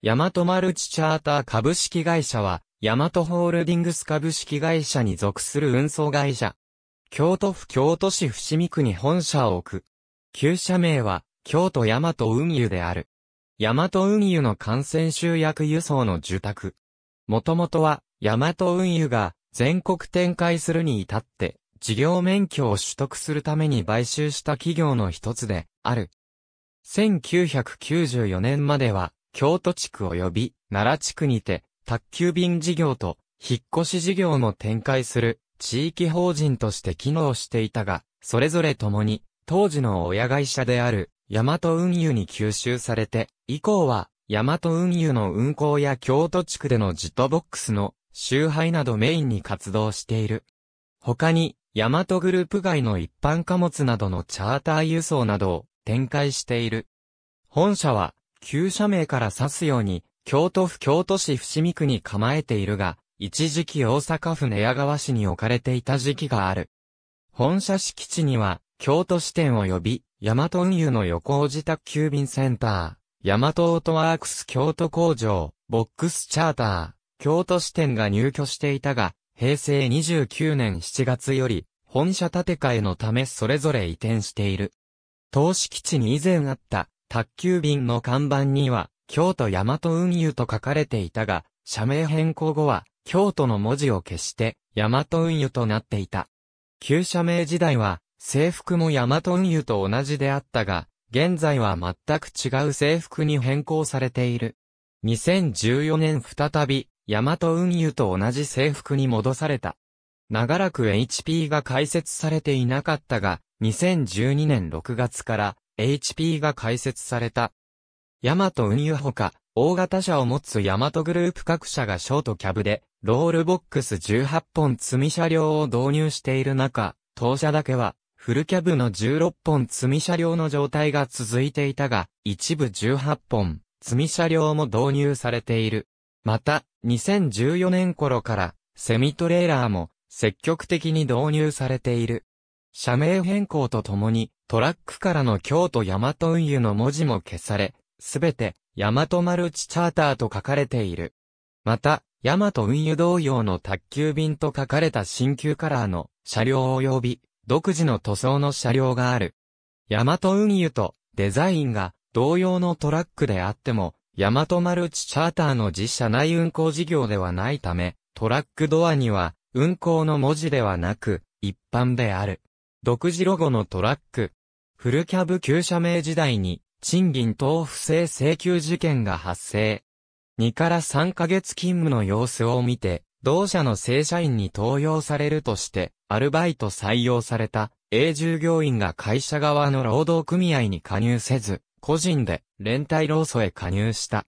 ヤマトマルチチャーター株式会社は、ヤマトホールディングス株式会社に属する運送会社。京都府京都市伏見区に本社を置く。旧社名は、京都ヤマト運輸である。ヤマト運輸の感染集約輸送の受託。もともとは、ヤマト運輸が全国展開するに至って、事業免許を取得するために買収した企業の一つで、ある。1994年までは、京都地区及び奈良地区にて、宅急便事業と引っ越し事業も展開する地域法人として機能していたが、それぞれ共に当時の親会社であるヤマト運輸に吸収されて、以降はヤマト運輸の運行や京都地区でのジトボックスの集配などメインに活動している。他に、ヤマトグループ外の一般貨物などのチャーター輸送などを展開している。本社は旧社名から指すように、京都府京都市伏見区に構えているが、一時期大阪府寝屋川市に置かれていた時期がある。本社敷地には、京都支店及び、大和運輸の横尾自宅急便センター、大和オートワークス京都工場、ボックスチャーター、京都支店が入居していたが、平成29年7月より、本社建て替えのためそれぞれ移転している。投資基地に以前あった、宅急便の看板には、京都大和運輸と書かれていたが、社名変更後は、京都の文字を消して、大和運輸となっていた。旧社名時代は、制服も大和運輸と同じであったが、現在は全く違う制服に変更されている。2014年再び、大和運輸と同じ制服に戻された。長らく HP が開設されていなかったが、2012年6月から HP が開設された。ヤマト運輸ほか、大型車を持つヤマトグループ各社がショートキャブで、ロールボックス18本積み車両を導入している中、当社だけは、フルキャブの16本積み車両の状態が続いていたが、一部18本、積み車両も導入されている。また、2014年頃から、セミトレーラーも、積極的に導入されている。社名変更とともに、トラックからの京都大和運輸の文字も消され、すべて、大和マルチチャーターと書かれている。また、大和運輸同様の宅急便と書かれた新旧カラーの車両及び独自の塗装の車両がある。大和運輸とデザインが同様のトラックであっても、大和マルチチャーターの自社内運行事業ではないため、トラックドアには運行の文字ではなく一般である。独自ロゴのトラック。フルキャブ旧社名時代に、賃金等不正請求事件が発生。2から3ヶ月勤務の様子を見て、同社の正社員に登用されるとして、アルバイト採用された A 従業員が会社側の労働組合に加入せず、個人で連帯労組へ加入した。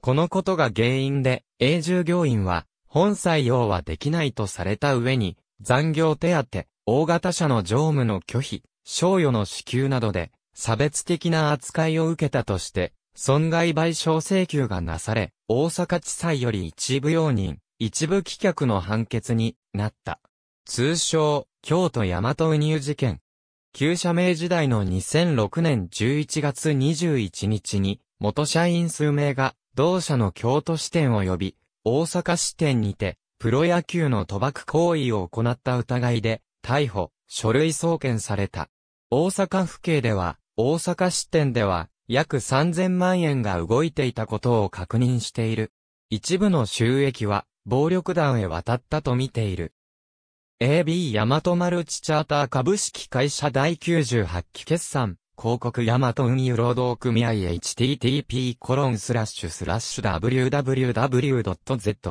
このことが原因で A 従業員は本採用はできないとされた上に残業手当、大型車の乗務の拒否、賞与の支給などで、差別的な扱いを受けたとして、損害賠償請求がなされ、大阪地裁より一部容認、一部棄却の判決になった。通称、京都大和運輸事件。旧社名時代の2006年11月21日に、元社員数名が、同社の京都支店及び、大阪支店にて、プロ野球の賭博行為を行った疑いで、逮捕、書類送検された。大阪府警では、大阪支店では、約3000万円が動いていたことを確認している。一部の収益は、暴力団へ渡ったと見ている。AB 大和マルチチャーター株式会社第98期決算、広告ヤマト運輸労働組合 http コロンスラッシュスラッシュ w w w z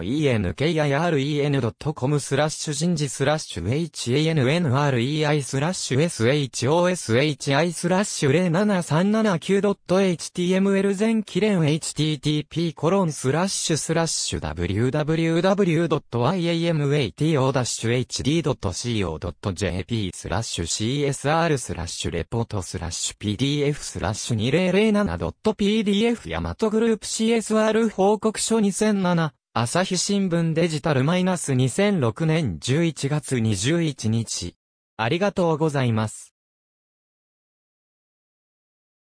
e n k i r e n c o m スラッシュ人事スラッシュ hanrei スラッシュ s h o s h i スラッシュ 07379.html 全記念 http コロンスラッシュスラッシュ www.iamato-hd.co.jp スラッシュ csr スラッシュレポートスラッシュ PDF スラッシュ 2007.pdf ヤマトグループ CSR 報告書2007朝日新聞デジタルマイナス2006年11月21日ありがとうございます。